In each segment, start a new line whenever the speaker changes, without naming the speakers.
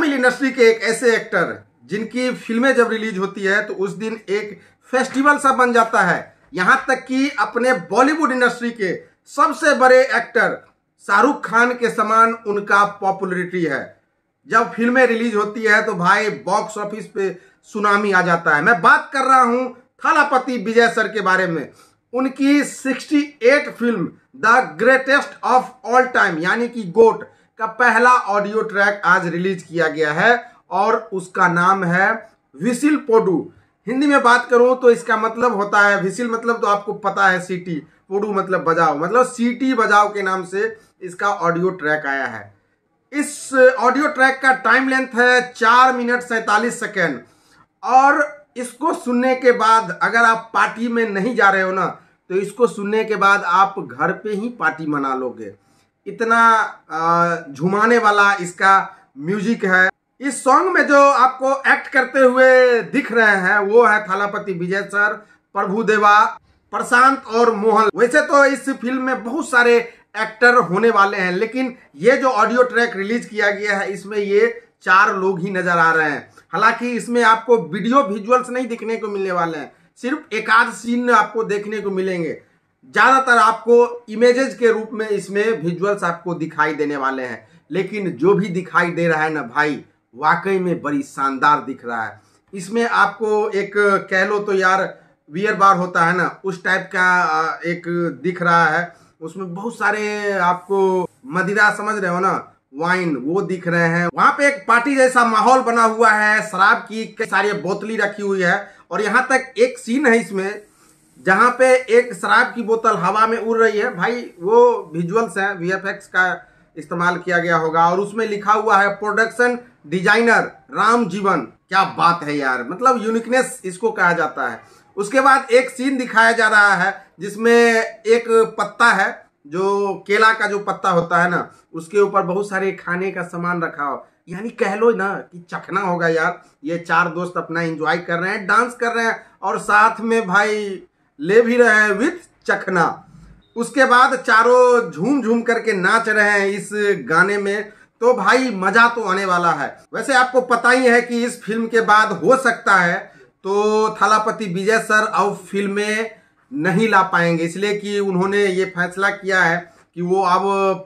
Tamil industry के एक ऐसे एक्टर जिनकी फिल्में जब रिलीज होती है तो उस दिन एक फेस्टिवल सा बन जाता है यहां तक कि अपने बॉलीवुड इंडस्ट्री के सबसे बड़े एक्टर शाहरुख खान के समान उनका पॉपुलरिटी है जब फिल्में रिलीज होती है तो भाई बॉक्स ऑफिस पे सुनामी आ जाता है मैं बात कर रहा हूं थालापति विजय सर के बारे में उनकी 68 film the greatest of all time यानी कि गोट का पहला ऑडियो ट्रैक आज रिलीज किया गया है और उसका नाम है विसिल पोडू हिंदी में बात करूं तो इसका मतलब होता है विसिल मतलब तो आपको पता है सीटी पोडू मतलब बजाओ मतलब सीटी बजाओ के नाम से इसका ऑडियो ट्रैक आया है इस ऑडियो ट्रैक का टाइम लेंथ है चार मिनट सैतालीस सेकेंड और इसको सुनने के बाद अगर आप पार्टी में नहीं जा रहे हो ना तो इसको सुनने के बाद आप घर पे ही पार्टी मना लोगे इतना झुमाने वाला इसका म्यूजिक है इस सॉन्ग में जो आपको एक्ट करते हुए दिख रहे हैं वो है थालापति विजय सर प्रभु देवा प्रशांत और मोहन वैसे तो इस फिल्म में बहुत सारे एक्टर होने वाले हैं लेकिन ये जो ऑडियो ट्रैक रिलीज किया गया है इसमें ये चार लोग ही नजर आ रहे हैं हालांकि इसमें आपको वीडियो विजुअल्स नहीं दिखने को मिलने वाले हैं सिर्फ एकाध सीन आपको देखने को मिलेंगे ज़्यादातर आपको इमेजेज के रूप में इसमें विजुअल्स आपको दिखाई देने वाले हैं लेकिन जो भी दिखाई दे रहा है ना भाई वाकई में बड़ी शानदार दिख रहा है इसमें आपको एक कह लो तो यार वियर बार होता है ना उस टाइप का एक दिख रहा है उसमें बहुत सारे आपको मदिरा समझ रहे हो ना वाइन वो दिख रहे हैं वहां पे एक पार्टी जैसा माहौल बना हुआ है शराब की कई सारी बोतली रखी हुई है और यहाँ तक एक सीन है इसमें जहां पे एक शराब की बोतल हवा में उड़ रही है भाई वो विजुअल्स हैं वीएफएक्स का इस्तेमाल किया गया होगा और उसमें लिखा हुआ है प्रोडक्शन डिजाइनर राम जीवन क्या बात है यार मतलब यूनिकनेस इसको कहा जाता है उसके बाद एक सीन दिखाया जा रहा है जिसमें एक पत्ता है जो केला का जो पत्ता होता है ना उसके ऊपर बहुत सारे खाने का सामान रखा हो यानी कह लो ना कि चखना होगा यार ये चार दोस्त अपना एंजॉय कर रहे हैं डांस कर रहे हैं और साथ में भाई ले भी रहे हैं विथ चखना उसके बाद चारों झूम झूम करके नाच रहे हैं इस गाने में तो भाई मजा तो आने वाला है वैसे आपको पता ही है कि इस फिल्म के बाद हो सकता है तो थालापति विजय सर अब फिल्में नहीं ला पाएंगे इसलिए कि उन्होंने ये फैसला किया है कि वो अब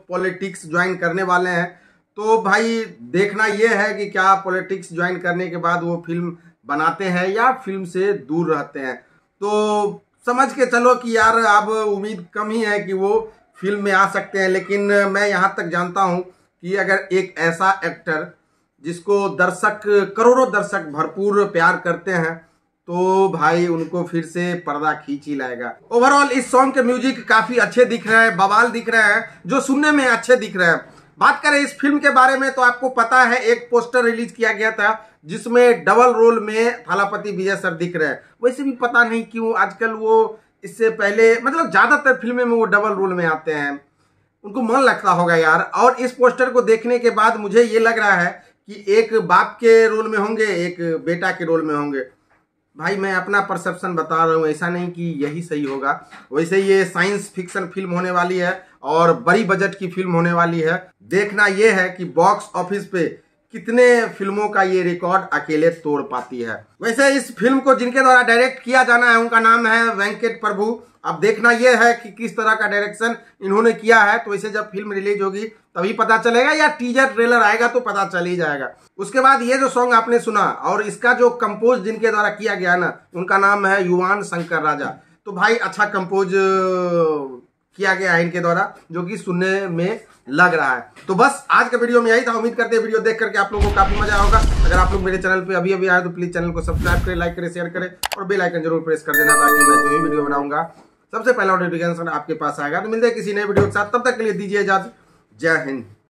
पॉलिटिक्स ज्वाइन करने वाले हैं तो भाई देखना यह है कि क्या पॉलिटिक्स ज्वाइन करने के बाद वो फिल्म बनाते हैं या फिल्म से दूर रहते हैं तो समझ के चलो कि यार अब उम्मीद कम ही है कि वो फिल्म में आ सकते हैं लेकिन मैं यहाँ तक जानता हूँ कि अगर एक ऐसा एक्टर जिसको दर्शक करोड़ों दर्शक भरपूर प्यार करते हैं तो भाई उनको फिर से पर्दा खींच ही लाएगा ओवरऑल इस सॉन्ग के म्यूजिक काफी अच्छे दिख रहे हैं बवाल दिख रहे हैं जो सुनने में अच्छे दिख रहे हैं बात करें इस फिल्म के बारे में तो आपको पता है एक पोस्टर रिलीज किया गया था जिसमें डबल रोल में थालापति विजय सर दिख रहे हैं वैसे भी पता नहीं क्यों आजकल वो इससे पहले मतलब ज़्यादातर फिल्में में वो डबल रोल में आते हैं उनको मन लगता होगा यार और इस पोस्टर को देखने के बाद मुझे ये लग रहा है कि एक बाप के रोल में होंगे एक बेटा के रोल में होंगे भाई मैं अपना परसेप्शन बता रहा हूँ ऐसा नहीं कि यही सही होगा वैसे ये साइंस फिक्शन फिल्म होने वाली है और बड़ी बजट की फिल्म होने वाली है देखना यह है कि बॉक्स ऑफिस पे कितने फिल्मों का ये रिकॉर्ड अकेले तोड़ पाती है वैसे इस फिल्म को जिनके द्वारा डायरेक्ट किया जाना है उनका नाम है वेंकट प्रभु अब देखना यह है कि किस तरह का डायरेक्शन इन्होंने किया है तो इसे जब फिल्म रिलीज होगी तभी पता चलेगा या टीजर ट्रेलर आएगा तो पता चल ही जाएगा उसके बाद ये जो सॉन्ग आपने सुना और इसका जो कंपोज जिनके द्वारा किया गया ना उनका नाम है युवान शंकर राजा तो भाई अच्छा कंपोज किया गया है इनके द्वारा जो कि सुनने में लग रहा है तो बस आज का वीडियो में यही था उम्मीद करते हैं वीडियो देख करके आप लोगों को काफी मजा होगा अगर आप लोग मेरे चैनल पे अभी अभी आए तो प्लीज चैनल को सब्सक्राइब करें लाइक करें शेयर करें और बेल आइकन जरूर प्रेस कर देना ताकि मैं जो ही वीडियो बनाऊंगा सबसे पहला नोटिफिकेशन आपके पास आएगा तो मिलते हैं किसी नए वीडियो के साथ तब तक के लिए दीजिए इजाजत जय हिंद